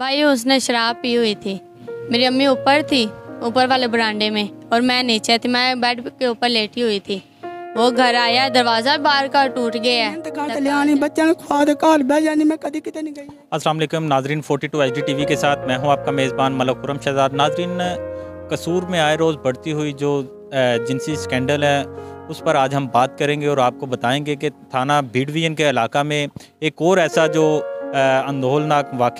भाई उसने शराब पी हुई थी मेरी अम्मी ऊपर थी ऊपर वाले बरांडे में और मैं नीचे थी मैं बेड के ऊपर लेटी हुई थी वो घर आया दरवाजा बार का टूट गया नाजरीन फोर्टी टू एच टीवी के साथ मैं हूँ आपका मेज़बान मलक शहजाद नाजरीन कसूर में आए रोज़ बढ़ती हुई जो जिनसी स्कैंडल है उस पर आज हम बात करेंगे और आपको बताएंगे कि थाना भीड़विजन के इलाका में एक और ऐसा जो अंदोलनाक वाक़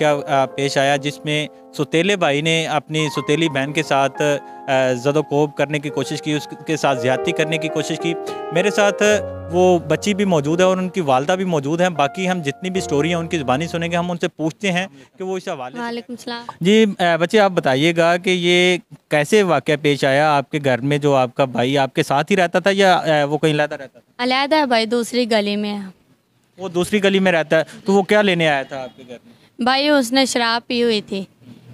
पेश आया जिसमें सुतीले भाई ने अपनी सुतीली बहन के साथ जदोकोब करने की कोशिश की उसके साथ ज्यादती करने की कोशिश की मेरे साथ वो बच्ची भी मौजूद है और उनकी वालदा भी मौजूद हैं बाकी हम जितनी भी स्टोरी हैं उनकी ज़बानी सुनेंगे हम उनसे पूछते हैं कि वो इस हवाले जी बच्चे आप बताइएगा कि ये कैसे वाक़ पेश आया आपके घर में जो आपका भाई आपके साथ ही रहता था या वो कहीं लादा रहता था अलहदा है भाई दूसरी गली में है वो दूसरी गली में रहता है तो वो क्या लेने आया था आपके घर में भाई उसने शराब पी हुई थी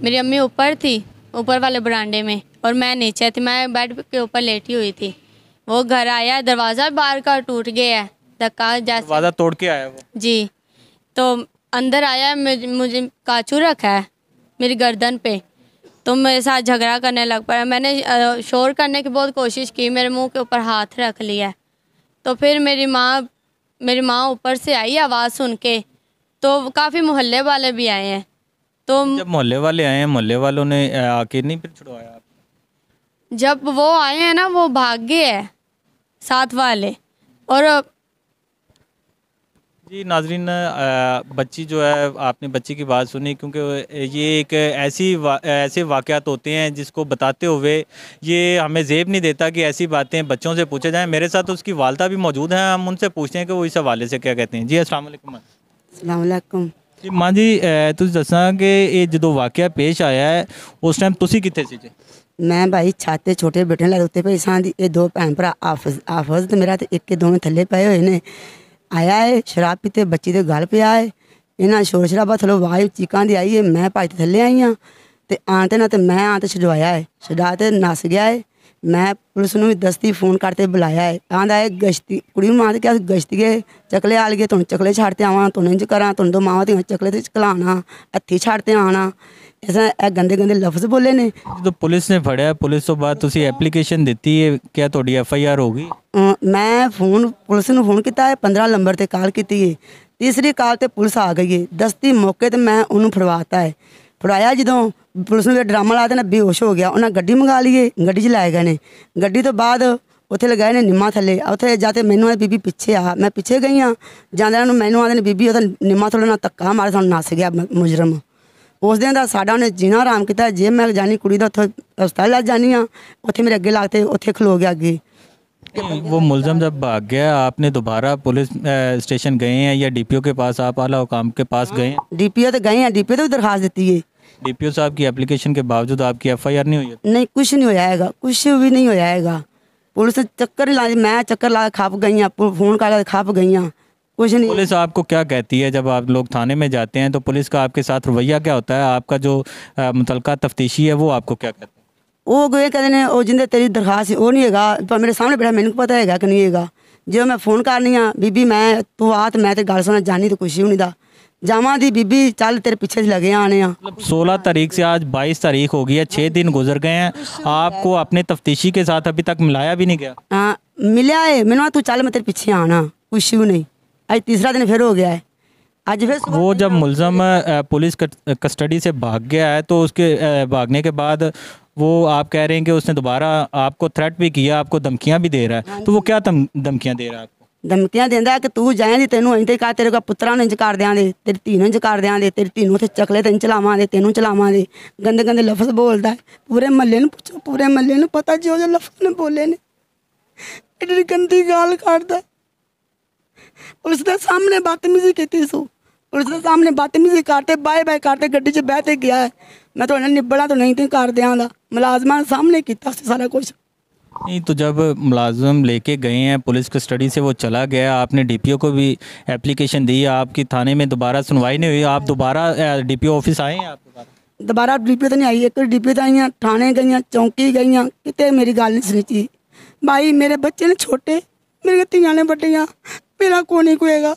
मेरी अम्मी ऊपर थी ऊपर वाले बरांडे में और मैं नीचे थी मैं बेड के ऊपर लेटी हुई थी वो घर आया दरवाज़ा बाहर का टूट गया धक्का जैसे दरवाज़ा तोड़ के आया वो जी तो अंदर आया मुझे, मुझे काचू रखा है मेरी गर्दन पे तो मेरे साथ झगड़ा करने लग पड़ा मैंने शोर करने की बहुत कोशिश की मेरे मुंह के ऊपर हाथ रख लिया तो फिर मेरी माँ मेरी माँ ऊपर से आई आवाज़ सुन के तो काफ़ी मोहल्ले वाले भी आए हैं तो जब मोहल्ले वाले आए हैं मोहल्ले वालों ने आके नहीं फिर छुड़वाया जब वो आए हैं ना वो भाग गए हैं साथ वाले और जी नाजरीन बच्ची जो है आपने बच्ची की बात सुनी क्योंकि ये एक ऐसी वा, ऐसे वाक़ात होते हैं जिसको बताते हुए ये हमें जेब नहीं देता कि ऐसी बातें बच्चों से पूछे जाएं मेरे साथ उसकी वालदा भी मौजूद हैं हम उनसे पूछते हैं कि वो इस हवाले से क्या कहते हैं जी असल असलकुम जी माँ जी तुम दसा कि ये जो वाक्य पेश आया है उस टाइम तुम कितने से जी ਮੈਂ ਭਾਈ ਛਾਤੇ ਛੋਟੇ ਬੇਟੇ ਨਾਲ ਉੱਤੇ ਪਈ ਸਾਂ दो भैन ਦੋ आफज आफज मेरा तो एक ਮੇਰਾ थले पे हुए हैं ਆਇਆ ਏ ਸ਼ਰਾਬ ਪੀਤੇ ਬੱਚੀ ਦੇ ਗਲ ਪਿਆ ਏ ਇਹਨਾਂ ਸ਼ੋਰ ਸ਼ਰਾਬਾ ਥਲੋ ਵਾਈ ਚੀਕਾਂ ਦੀ ਆਈ ਏ ਮੈਂ ਭੱਜ ਥੱਲੇ ਆਈ ਆ ਤੇ ਆਂ ਤੇ ਨਾ ਤੇ ਮੈਂ ਆਂ ਤੇ ਛਡਵਾਇਆ ਏ ਛਡਾ ਤੇ ਨਸ ਗਿਆ ਏ ਮੈਂ ਪੁਲਿਸ ਨੂੰ ਵੀ ਦਸਤੀ ਫੋਨ ਕਰਤੇ ਬੁਲਾਇਆ ਹੈ ਆਂਦਾ ਹੈ ਗਸ਼ਤੀ ਕੁੜੀ ਨੂੰ ਕੇ ਕਿਹਾ ਗਸ਼ਤੀ ਕੇ ਚਕਲੇ ਆਲ ਗਏ ਤੁਹਾਨੂੰ ਚਕਲੇ ਛੱਡ ਤੇ ਆਵਾਂ ਤੁਹਾਨੂੰ ਇੰਜ ਕਰਾਂ ਤੁਹਾਨੂੰ ਦੋ ਮਾਵਾਂ ਤੇ ਚਕਲੇ ਤੇ ਚਕਲਾਣਾ ਇੱਥੇ ਛੱਡ ਤੇ ਆਣਾ ਐਸਾ ਇਹ ਗੰਦੇ ਗੰਦੇ ਲਫ਼ਜ਼ ਬੋਲੇ ਨੇ ਜਦੋਂ ਪੁਲਿਸ ਨੇ ਫੜਿਆ ਪੁਲਿਸ ਤੋਂ ਬਾਅਦ ਤੁਸੀਂ ਐਪਲੀਕੇਸ਼ਨ ਦਿੱਤੀ ਹੈ ਕਿਆ ਤੁਹਾਡੀ ਐਫ ਆਈ ਆਰ ਹੋ ਗਈ ਮੈਂ ਫੋਨ ਪੁਲਿਸ ਨੂੰ ਫੋਨ ਕੀਤਾ ਹੈ 15 ਨੰਬਰ ਤੇ ਕਾਲ ਕੀਤੀ ਹੈ ਤੀਸਰੀ ਕਾਲ ਤੇ ਪੁਲਿਸ ਆ ਗਈ ਹੈ ਦਸਤੀ ਮੌਕੇ ਤੇ ਮੈਂ ਉਹਨੂੰ ਫੜਵਾਤਾ ਹੈ ਫੜਾਇਆ ਜਦੋਂ ਪੁਲਿਸ ਨੂੰ ਡਰਾਮਾ ਲਾ ਦੇਣਾ ਬੇਹੋਸ਼ ਹੋ ਗਿਆ ਉਹਨਾਂ ਗੱਡੀ ਮੰਗਾ ਲਈਏ ਗੱਡੀ 'ਚ ਲਾਏ ਗਏ ਨੇ ਗੱਡੀ ਤੋਂ ਬਾਅਦ ਉੱਥੇ ਲਗਾਏ ਨੇ ਨਿੰਮਾ ਥੱਲੇ ਉੱਥੇ ਜਾ ਤੇ ਮੈਨੂੰ ਆ ਬੀਬੀ ਪਿੱਛੇ ਆ ਮੈਂ ਪਿੱਛੇ ਗਈ ਆ ਜਾਂਦਿਆਂ ਨੂੰ ਮੈਨੂੰ ਆਦੇ ਨੇ ਬੀਬੀ ਉਹਦਾ ਨਿੰਮਾ ਥੱਲੇ ਨਾਲ ਧੱਕਾ ਮਾਰ ਸਾਨੂੰ ਨਸ ਗਿਆ ਮੁਜਰਮ ਉਸ ਦਿਨ ਦਾ ਸਾਡਾ ਉਹਨੇ ਜੀਣਾ ਆਰਾਮ ਕੀਤਾ ਜੇ ਮੈਂ ਜਾਣੀ ਕੁੜੀ ਦਾ ਉੱਥੇ ਹਸਪਤਾਲ ਲੈ ਜਾਣੀ ਆ ਉੱਥੇ ਮੇਰੇ ਅੱਗੇ ਲੱਗਤੇ ਉੱਥੇ ਖਲੋ ਗਿਆ ਅੱਗੇ आपके हम्म, वो मुलजम जब भाग गया आपने दोबारा पुलिस स्टेशन गए हैं या डीपीओ के पास आप आला हुकाम के पास हाँ। गए डीपीओ तो गए हैं डीपीओ तो दरखास्त देती है डीपीओ साहब की एप्लीकेशन के बावजूद आपकी एफआईआर नहीं हुई नहीं कुछ नहीं हो जाएगा कुछ भी नहीं हो जाएगा पुलिस चक्कर ला मैं चक्कर ला खाप गई फोन का खाप गई कुछ नहीं पुलिस आपको क्या कहती है जब आप लोग थाने में जाते हैं तो पुलिस का आपके साथ रवैया क्या होता है आपका जो मुतल तफ्तीशी है वो आपको क्या कहता है ਉਹ ਗਏ ਕਹਿੰਦੇ ਨੇ ਉਹ ਜਿੰਦੇ ਤੇਰੀ ਦਰਖਾਸਤ ਉਹ ਨਹੀਂ ਹੈਗਾ ਪਰ ਮੇਰੇ ਸਾਹਮਣੇ ਬੈਠਾ ਮੈਨੂੰ ਪਤਾ ਹੈਗਾ ਕਿ ਨਹੀਂ ਹੈਗਾ ਜੇ ਮੈਂ ਫੋਨ ਕਰਨੀ ਆ ਬੀਬੀ ਮੈਂ ਤੂੰ ਆਤ ਮੈਂ ਤੇ ਗੱਲ ਸੁਣਾ ਜਾਣੀ ਤੇ ਕੁਛ ਹੀ ਨਹੀਂ ਦਾ जामा दी बीबी चल तेरे पीछे लगे आने हाँ। मतलब सोलह तारीख से आज बाईस तारीख हो गई है छह दिन गुजर गए हैं आपको अपने तफ्तीशी के साथ अभी तक मिलाया भी नहीं गया हाँ मिला है मैंने तू चल मैं तेरे पीछे आना कुछ भी नहीं अज तीसरा दिन फिर हो गया है वो जब मुलजम पुलिस कस्टडी से भाग गया है तो उसके भागने के बाद वो आप कह रहे हैं कि उसने दोबारा आपको थ्रेट भी किया आपको धमकियां भी दे रहा है हाँ तो वो क्या धमकियां दे रहा है धमकियां देंदा कि तू जाए तेन अं कहा तेरे को पुत्रा ने जकार देंगे तेरी धी ने जकार देंगे तेरी धी ने चकले तेन चलावे तेनों चलावे गंदे गंदे लफ्ज बोलता है पूरे महल्ले पूछो पूरे महल ने पता जो जो लफ्ज ने बोले ने गंदी गाल काटता पुलिस सामने बदतमीजी की सू और उसके सामने बदतमीजी करते बाय बाय करते गड्डी च बह गया है मैं तो निबड़ा तो नहीं थी कर दिया मुलाजमान सामने किया सारा कुछ नहीं तो जब मुलाजम लेके गए हैं पुलिस कस्टडी से वो चला गया आपने डीपीओ को भी एप्लीकेशन दी आपकी थाने में दोबारा सुनवाई नहीं हुई आप दोबारा डीपीओ ऑफिस आए हैं दोबारा डीपीओ तो नहीं आई एक तो डीपीओ तो आई थाने गई चौंकी गई कितने मेरी गल नहीं सुनी भाई मेरे बच्चे ने छोटे मेरे तिया ने बड़िया मेरा कौन नहीं कोएगा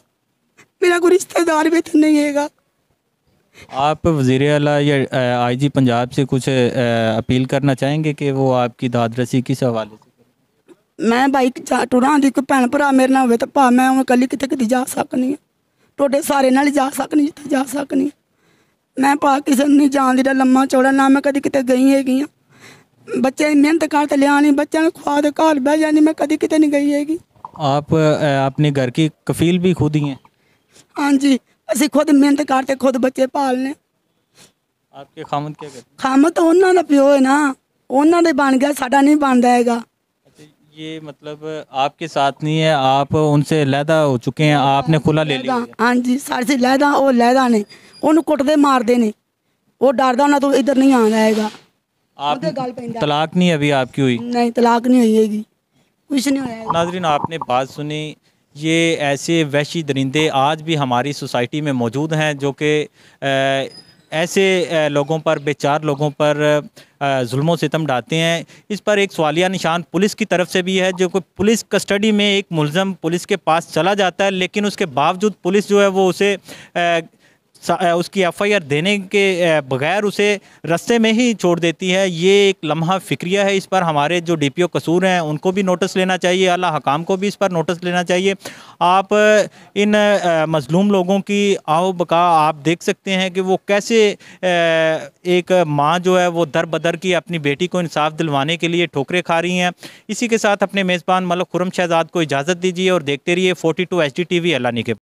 मेरा कोई रिश्तेदार भी तो नहीं है आप वजीर अला या आई जी पंजाब से कुछ अपील करना चाहेंगे कि वो आपकी दादरसी किस हवाले से मैं भाई टुरां दी कोई भैन भरा मेरे ना होवे तो भा मैं हूँ कली कितने कितने जा सकनी टोडे सारे नाल जा सकनी जिते जा सकनी मैं भा किसी नहीं जान दी लम्मा चौड़ा ना मैं कभी कितने गई हैगी बच्चे मेहनत करते लिया नहीं बच्चों ने खुआ घर बह जानी मैं कभी कितने नहीं गई हैगी आप अपने घर की कफील भी खुद ही हैं ਹਾਂਜੀ ਅਸੀਂ ਖੁਦ ਮਿਹਨਤ ਕਰਦੇ ਖੁਦ ਬੱਚੇ ਪਾਲਨੇ आपके खामद क्या करते ਖਾਮਤ ਤਾਂ ਉਹਨਾਂ ਦਾ ਪਿਓ ਹੈ ਨਾ ਉਹਨਾਂ ਦੇ ਬਣ ਗਿਆ ਸਾਡਾ ਨਹੀਂ ਬਣਦਾ ਹੈਗਾ हैं अच्छा, ये मतलब आपके साथ नहीं है आप उनसे लहदा हो चुके हैं आपने खुला ले लिया लहदा, है। ਹਾਂਜੀ ਸਾਡੇ ਲਹਿਦਾ ਉਹ ਲਹਿਦਾ ਨੇ ਉਹਨੂੰ ਕੁੱਟਦੇ ਮਾਰਦੇ ਨੇ ਉਹ ਡਰਦਾ ਉਹਨਾਂ ਤੋਂ ਇੱਧਰ ਨਹੀਂ ਆਉਂਦਾ ਹੈਗਾ ਉਹਦੇ आप ਗੱਲ ਪੈਂਦਾ तलाक नहीं अभी आपकी हुई नहीं तलाक नहीं हुई हैगी कुछ नहीं होया है। नाजरीन आपने बात सुनी ये ऐसे वैशी दरिंदे आज भी हमारी सोसाइटी में मौजूद हैं जो कि ऐसे लोगों पर बेचार लोगों पर जुल्मों सितम डालते हैं इस पर एक सवालिया निशान पुलिस की तरफ से भी है जो कि पुलिस कस्टडी में एक मुलम पुलिस के पास चला जाता है लेकिन उसके बावजूद पुलिस जो है वो उसे उसकी एफआईआर देने के बगैर उसे रस्ते में ही छोड़ देती है ये एक लम्हा फिक्रिया है इस पर हमारे जो डी पी ओ कसूर हैं उनको भी नोटिस लेना चाहिए अला हकाम को भी इस पर नोटिस लेना चाहिए आप इन मज़लूम लोगों की आओ बका आप देख सकते हैं कि वो कैसे एक माँ जो है वो दर बदर की अपनी बेटी को इंसाफ दिलवाने के लिए ठोकरें खा रही हैं इसी के साथ अपने मेज़बान मलक खुरम शहजाद को इजाज़त दीजिए और देखते रहिए forty two H D T V अल्लानी के